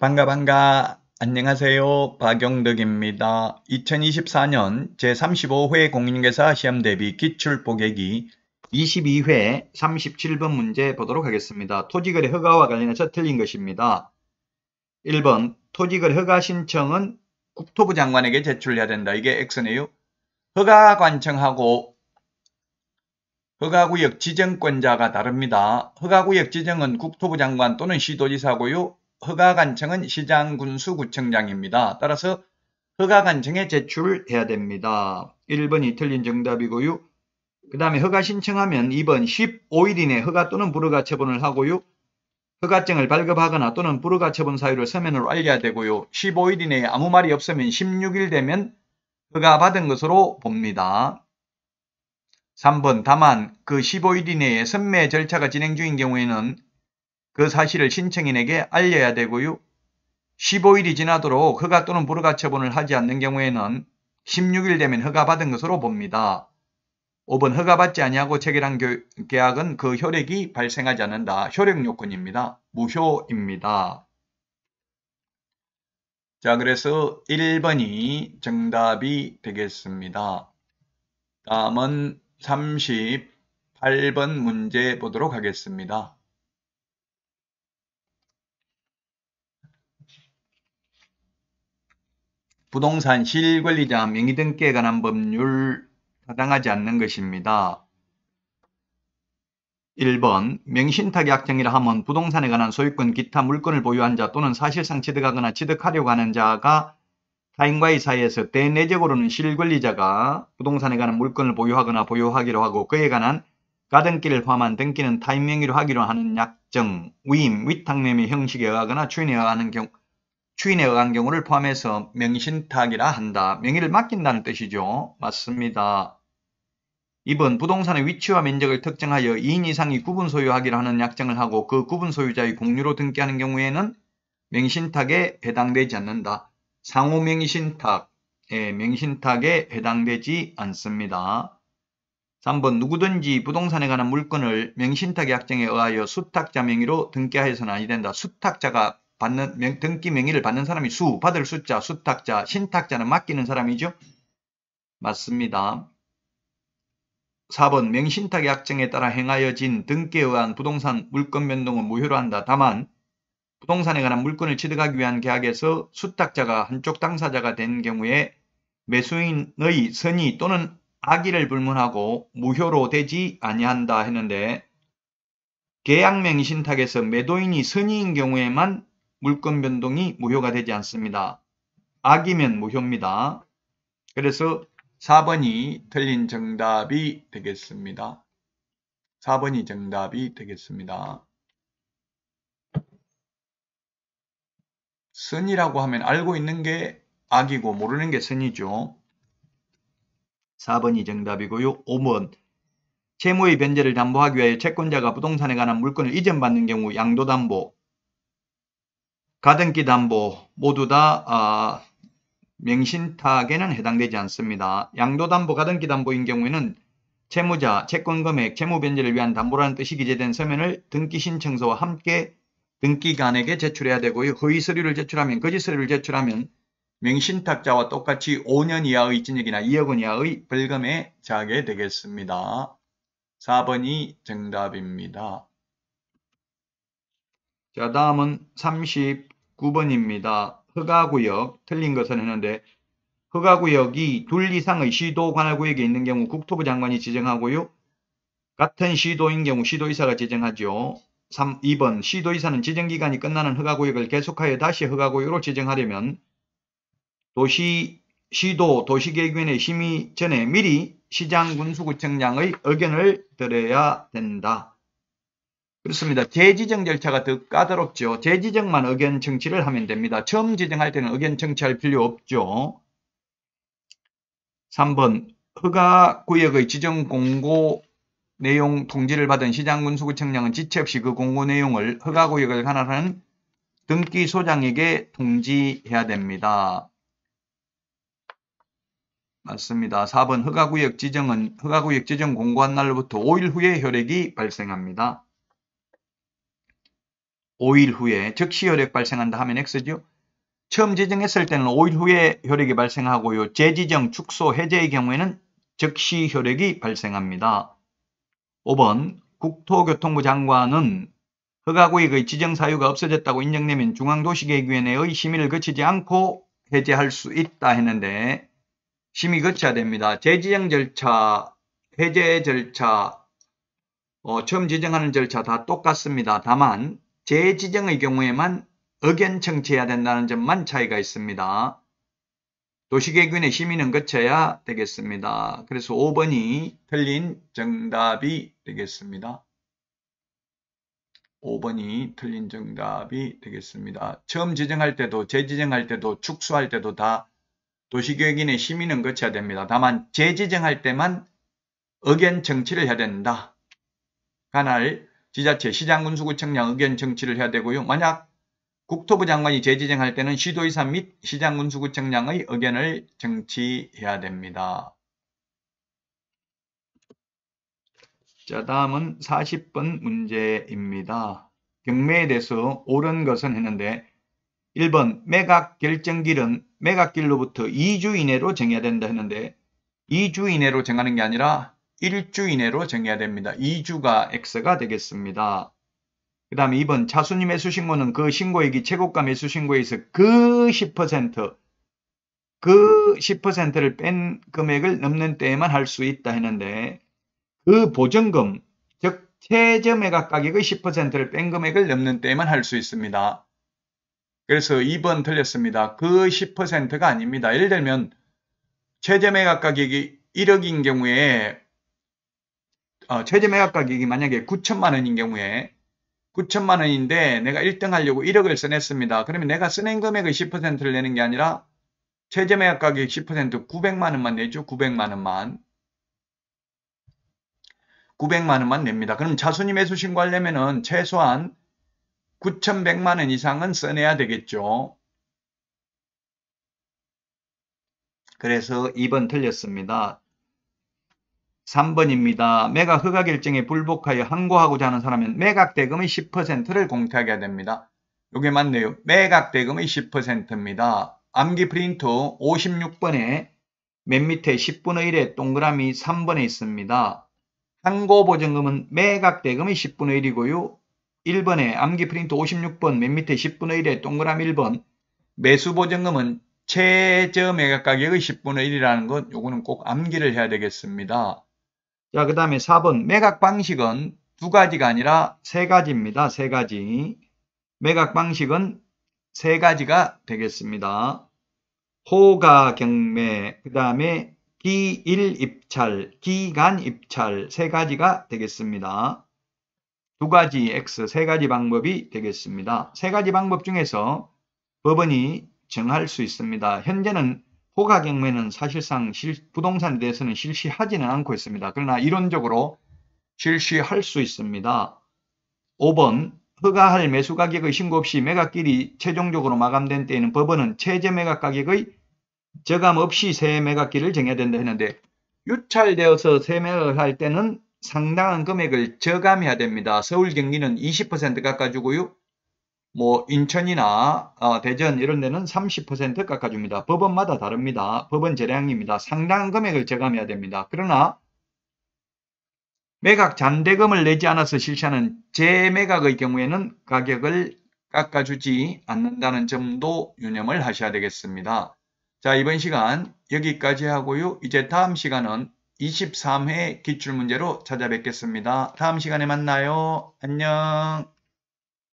반가 반가 안녕하세요 박영덕입니다. 2024년 제35회 공인회사 시험 대비 기출 보객이 22회 37번 문제 보도록 하겠습니다. 토지거래 허가와 관련해서 틀린 것입니다. 1번 토지거래 허가 신청은 국토부 장관에게 제출해야 된다. 이게 X네요. 허가 관청하고 허가구역 지정권자가 다릅니다. 허가구역 지정은 국토부 장관 또는 시도지사고요. 허가관청은 시장군수구청장입니다. 따라서 허가관청에 제출해야 됩니다. 1번이 틀린 정답이고요. 그 다음에 허가 신청하면 2번 15일 이내 허가 또는 불허가처분을 하고요. 허가증을 발급하거나 또는 불허가처분 사유를 서면으로 알려야 되고요. 15일 이내에 아무 말이 없으면 16일 되면 허가받은 것으로 봅니다. 3번 다만 그 15일 이내에 선매 절차가 진행 중인 경우에는 그 사실을 신청인에게 알려야 되고요. 15일이 지나도록 허가 또는 불허가 처분을 하지 않는 경우에는 16일 되면 허가받은 것으로 봅니다. 5번 허가받지 아니하고 체결한 계약은 그 효력이 발생하지 않는다. 효력요건입니다. 무효입니다. 자 그래서 1번이 정답이 되겠습니다. 다음은 38번 문제 보도록 하겠습니다. 부동산 실권리자 명의 등기에 관한 법률 타당하지 않는 것입니다. 1번 명신탁의 악정이라 함은 부동산에 관한 소유권 기타 물건을 보유한 자 또는 사실상 취득하거나 취득하려고 하는 자가 타인과의 사이에서 대내적으로는 실권리자가 부동산에 관한 물건을 보유하거나 보유하기로 하고 그에 관한 가등기를 포함한 등기는 타인 명의로 하기로 하는 약정, 위임, 위탁매매 형식에 의하거나 추인에 의하는 경우 주인에 의한 경우를 포함해서 명신탁이라 한다. 명의를 맡긴다는 뜻이죠. 맞습니다. 2번 부동산의 위치와 면적을 특정하여 2인 이상이 구분 소유하기로 하는 약정을 하고 그 구분 소유자의 공유로 등기하는 경우에는 명신탁에 해당되지 않는다. 상호 명신탁, 예, 명신탁에 해당되지 않습니다. 3번 누구든지 부동산에 관한 물건을 명신탁 약정에 의하여 수탁자 명의로 등기하여서는 아니 된다. 수탁자가 받는 명, 등기 명의를 받는 사람이 수, 받을 숫자, 수탁자, 신탁자는 맡기는 사람이죠. 맞습니다. 4번 명신탁의 약정에 따라 행하여진 등기에 의한 부동산 물권 변동은 무효로 한다. 다만 부동산에 관한 물건을 취득하기 위한 계약에서 수탁자가 한쪽 당사자가 된 경우에 매수인의 선의 또는 악의를 불문하고 무효로 되지 아니한다 했는데 계약명 신탁에서 매도인이 선의인 경우에만 물권 변동이 무효가 되지 않습니다. 악이면 무효입니다. 그래서 4번이 틀린 정답이 되겠습니다. 4번이 정답이 되겠습니다. 선이라고 하면 알고 있는 게 악이고 모르는 게 선이죠. 4번이 정답이고요. 5번 채무의 변제를 담보하기 위해 채권자가 부동산에 관한 물건을 이전받는 경우 양도담보 가등기 담보 모두 다 아, 명신탁에는 해당되지 않습니다. 양도담보, 가등기 담보인 경우에는 채무자, 채권금액, 채무변제를 위한 담보라는 뜻이 기재된 서면을 등기신청서와 함께 등기관에게 제출해야 되고요. 허위서류를 제출하면, 거짓서류를 제출하면 명신탁자와 똑같이 5년 이하의 징역이나 2억 원 이하의 벌금에 자게 되겠습니다. 4번이 정답입니다. 자 다음은 39번입니다. 허가구역 틀린 것은 했는데 허가구역이 둘 이상의 시도 관할구역에 있는 경우 국토부 장관이 지정하고요. 같은 시도인 경우 시도이사가 지정하죠. 3, 2번 시도이사는 지정기간이 끝나는 허가구역을 계속하여 다시 허가구역으로 지정하려면 도시, 시도, 도시계획위원회 심의 전에 미리 시장 군수구청장의 의견을 들어야 된다. 그렇습니다. 재지정 절차가 더 까다롭죠. 재지정만 의견 청취를 하면 됩니다. 처음 지정할 때는 의견 청취할 필요 없죠. 3번 허가구역의 지정공고 내용 통지를 받은 시장군수구청장은 지체 없이 그 공고 내용을 허가구역을 관할하는 등기 소장에게 통지해야 됩니다. 맞습니다. 4번 허가구역 지정은 허가구역 지정 공고한 날로부터 5일 후에 효력이 발생합니다. 5일 후에 즉시 혈액 발생한다 하면 X죠. 처음 지정했을 때는 5일 후에 혈액이 발생하고요. 재지정, 축소, 해제의 경우에는 즉시 혈액이 발생합니다. 5번 국토교통부 장관은 허가구역의 지정 사유가 없어졌다고 인정되면 중앙도시계획위원회의 심의를 거치지 않고 해제할 수 있다 했는데 심의 거쳐야 됩니다. 재지정 절차, 해제 절차, 어, 처음 지정하는 절차 다 똑같습니다. 다만 재지정의 경우에만 의견 청취해야 된다는 점만 차이가 있습니다. 도시계획위원회 심의는 거쳐야 되겠습니다. 그래서 5번이 틀린 정답이 되겠습니다. 5번이 틀린 정답이 되겠습니다. 처음 지정할 때도 재지정할 때도 축소할 때도 다도시계획위원회 심의는 거쳐야 됩니다. 다만 재지정할 때만 의견 청취를 해야 된다. 관할 지자체, 시장군, 수구청장 의견 정치를 해야 되고요. 만약 국토부 장관이 재지정할 때는 시도의사 및 시장군, 수구청장의 의견을 정치해야 됩니다. 자, 다음은 40번 문제입니다. 경매에 대해서 옳은 것은 했는데 1번 매각 결정길은 매각길로부터 2주 이내로 정해야 된다 했는데 2주 이내로 정하는 게 아니라 1주 이내로 정해야 됩니다. 2주가 X가 되겠습니다. 그 다음에 2번 차수님 매수신고는 그 신고액이 최고가 매수신고에서 그 10%, 그 10%를 뺀 금액을 넘는 때에만 할 수 있다 했는데 그 보증금, 즉 최저 매각 가격의 10%를 뺀 금액을 넘는 때에만 할 수 있습니다. 그래서 2번 틀렸습니다. 그 10%가 아닙니다. 예를 들면 최저 매각 가격이 1억인 경우에 어, 최저 매각 가격이 만약에 9천만 원인 경우에 9천만 원인데 내가 1등 하려고 1억을 써냈습니다. 그러면 내가 쓰낸 금액의 10%를 내는 게 아니라 최저 매각 가격 10% 900만 원만 내죠. 900만 원만. 900만 원만 냅니다. 그럼 자손님 매수 신고하려면은 최소한 9,100만 원 이상은 써내야 되겠죠. 그래서 2번 틀렸습니다. 3번입니다. 매각 허가 결정에 불복하여 항고하고자 하는 사람은 매각 대금의 10%를 공탁해야 됩니다. 요게 맞네요. 매각 대금의 10%입니다. 암기 프린트 56번에 맨 밑에 10분의 1에 동그라미 3번에 있습니다. 항고 보증금은 매각 대금의 10분의 1이고요. 1번에 암기 프린트 56번 맨 밑에 10분의 1에 동그라미 1번 매수 보증금은 최저 매각 가격의 10분의 1이라는 것 요거는 꼭 암기를 해야 되겠습니다. 자, 그 다음에 4번 매각 방식은 두 가지가 아니라 세 가지입니다. 세 가지. 매각 방식은 세 가지가 되겠습니다. 호가 경매, 그 다음에 기일 입찰, 기간 입찰 세 가지가 되겠습니다. 두 가지 X, 세 가지 방법이 되겠습니다. 세 가지 방법 중에서 법원이 정할 수 있습니다. 현재는 호가 경매는 사실상 부동산에 대해서는 실시하지는 않고 있습니다. 그러나 이론적으로 실시할 수 있습니다. 5번 허가할 매수 가격의 신고 없이 매각길이 최종적으로 마감된 때에는 법원은 최저 매각 가격의 저감 없이 새 매각길을 정해야 된다 했는데 유찰되어서 새 매각을 할 때는 상당한 금액을 저감해야 됩니다. 서울 경기는 20% 깎아주고요. 뭐 인천이나 어, 대전 이런 데는 30% 깎아줍니다. 법원마다 다릅니다. 법원 재량입니다. 상당한 금액을 재감해야 됩니다. 그러나 매각 잔대금을 내지 않아서 실시하는 재매각의 경우에는 가격을 깎아주지 않는다는 점도 유념을 하셔야 되겠습니다. 자 이번 시간 여기까지 하고요. 이제 다음 시간은 23회 기출문제로 찾아뵙겠습니다. 다음 시간에 만나요. 안녕